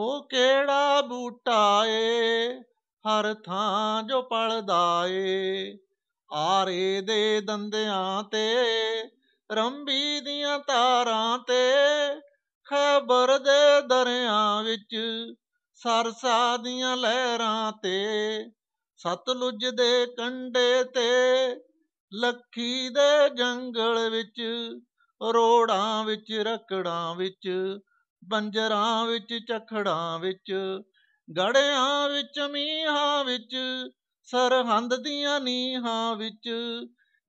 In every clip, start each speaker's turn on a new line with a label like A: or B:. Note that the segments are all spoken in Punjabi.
A: ਉਹ ਕਿਹੜਾ ਬੂਟਾ ਏ ਹਰ ਥਾਂ ਜੋ ਪਲਦਾ ਏ ਆਰੇ ਦੇ ਦੰਦਿਆਂ ਤੇ ਰੰਬੀ ਦੀਆਂ ਤਾਰਾਂ ਤੇ ਖਬਰ ਦੇ ਦਰਿਆਂ ਵਿੱਚ ਸਰਸਾ ਦੀਆਂ ਲਹਿਰਾਂ ਤੇ ਸਤਲੁਜ ਦੇ ਕੰਡੇ ਤੇ ਲੱਖੀ ਦੇ ਜੰਗਲ ਵਿੱਚ ਰੋੜਾਂ ਵਿੱਚ ਰਕੜਾਂ ਵਿੱਚ ਬੰਜਰਾਂ ਵਿੱਚ ਚਖੜਾਂ ਵਿੱਚ ਗੜਿਆਂ ਵਿੱਚ ਮੀਹਾਂ ਵਿੱਚ ਸਰਹੰਦ ਦੀਆਂ ਨੀਹਾਂ ਵਿੱਚ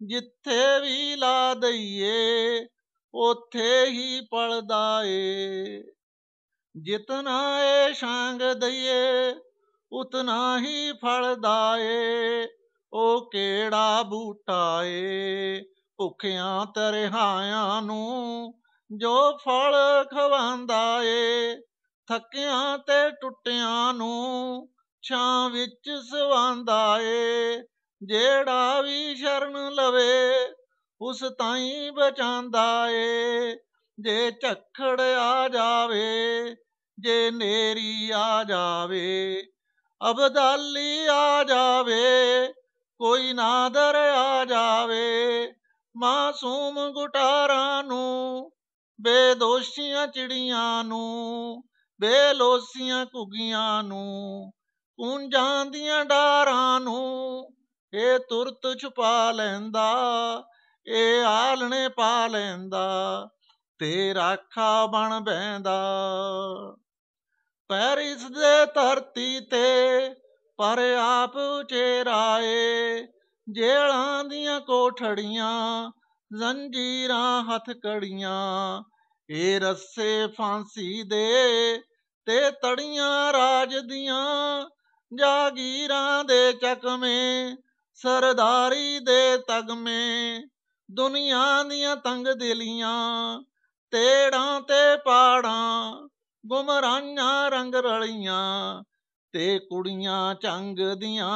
A: ਜਿੱਥੇ ਵੀ ਲਾ ਦਈਏ ਉਥੇ ਹੀ ਪਲਦਾ ਏ ਜਿਤਨਾ ਏ ਸ਼ਾਂਗ ਦਈਏ ਉਤਨਾ ਹੀ ਫਲਦਾ ਏ ਉਹ ਕਿਹੜਾ ਬੂਟਾ ਏ ਭੁੱਖਿਆਂ ਤਰਹਾਆਂ ਨੂੰ ਜੋ ਫਲ ਖਵਾਂਦਾ ਏ ਥੱਕਿਆਂ ਤੇ ਟੁੱਟਿਆਂ ਨੂੰ ਛਾਂ ਵਿੱਚ ਸਵਾਂਦਾ ਏ ਜਿਹੜਾ ਵੀ ਸ਼ਰਨ ਲਵੇ ਉਸ ਤਾਈਂ ਬਚਾਂਦਾ ਏ ਜੇ ਝੱਖੜ ਆ ਜਾਵੇ ਜੇ ਨੇਰੀ ਆ ਜਾਵੇ ਅਬਦਾਲੀ ਆ ਜਾਵੇ ਕੋਈ ਨਾਦਰ ਆ ਜਾਵੇ ਮਾਸੂਮ ਗੁਟਾਰਾਂ ਨੂੰ ਬੇਦੋਸ਼ੀਆਂ ਚਿੜੀਆਂ ਨੂੰ ਬੇਲੋਸੀਆਂ ਘੁਗੀਆਂ ਨੂੰ ਕੁੰਜਾਂ ਦੀਆਂ ਡਾਰਾਂ ਨੂੰ ਇਹ ਤੁਰਤ ਛੁਪਾ ਲੈਂਦਾ ਇਹ ਆਲਣੇ ਪਾ ਲੈਂਦਾ ਤੇ ਰਾਖਾ ਬਣ ਬੈਂਦਾ ਪਰ ਇਸ ਦੇ ਧਰਤੀ ਤੇ ਪਰ ਆਪ ਚੇਰਾਏ ਜੇਲਾਂ ਦੀਆਂ ਕੋਠੜੀਆਂ ਜ਼ੰਜੀਰਾਂ ਹੱਥ ਕੜੀਆਂ ਏ ਰੱਸੇ ਫਾਂਸੀ ਦੇ ਤੇ ਤੜੀਆਂ ਰਾਜ ਦੀਆਂ ਜਾਗੀਰਾਂ ਦੇ ਚਕਮੇ ਸਰਦਾਰੀ ਦੇ ਤਗਮੇ ਦੁਨੀਆਂ ਦੀਆਂ ਤੰਗ ਦਿਲੀਆਂ ਤੇੜਾਂ ਤੇ ਪਾੜਾਂ ਗੁਮਰਾਨਾਂ ਰੰਗ ਰਲੀਆਂ ਤੇ ਕੁੜੀਆਂ ਚੰਗ ਦੀਆਂ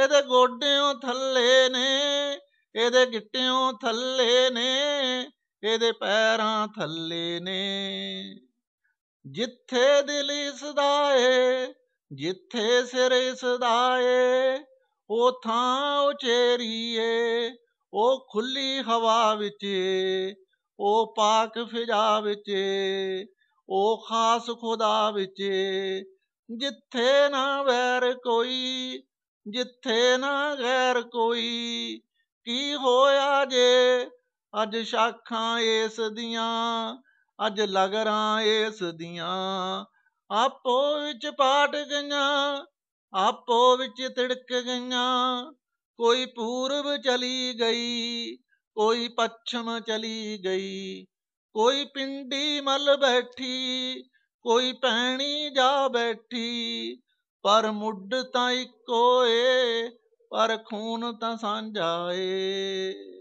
A: ਇਹਦੇ ਗੋਡਿਆਂ ਥੱਲੇ ਨੇ ਇਹਦੇ ਗਿੱਟਿਓਂ ਥੱਲੇ ਨੇ ਇਹਦੇ ਪੈਰਾਂ ਥੱਲੇ ਨੇ ਜਿੱਥੇ ਦਿਲ ਇਸਦਾ ਏ ਜਿੱਥੇ ਸਿਰ ਇਸਦਾ ਏ ਉਹ ਥਾਂ ਚੇਰੀ ਏ ਉਹ ਖੁੱਲੀ ਹਵਾ ਵਿੱਚ ਉਹ ਪਾਕ ਫਿਜ਼ਾ ਵਿੱਚ ਉਹ ਖਾਸ ਖੁਦਾ ਵਿੱਚ ਜਿੱਥੇ ਨਾ ਵੈਰ ਕੋਈ ਜਿੱਥੇ ਨਾ ਗੈਰ ਕੋਈ ਕੀ ਹੋਇਆ ਜੇ ਅੱਜ ਸ਼ਾਖਾਂ ਏਸ ਦੀਆਂ ਅੱਜ ਲਗਰਾਂ ਏਸ ਦੀਆਂ ਆਪੋ ਵਿੱਚ ਪਾਟ ਗਈਆਂ ਆਪੋ ਵਿੱਚ ਤਿੜਕ ਗਈਆਂ ਕੋਈ ਪੂਰਬ ਚਲੀ ਗਈ ਕੋਈ ਪੱਛਮ ਚਲੀ ਗਈ ਕੋਈ ਪਿੰਡੀ ਮਲ ਬੈਠੀ ਕੋਈ ਪੈਣੀ ਜਾ ਬੈਠੀ ਪਰ ਮੁੱਢ ਤਾਂ ਇੱਕੋ ਏ ਪਰ ਖੂਨ ਤਾਂ ਸਾਂਝਾ ਏ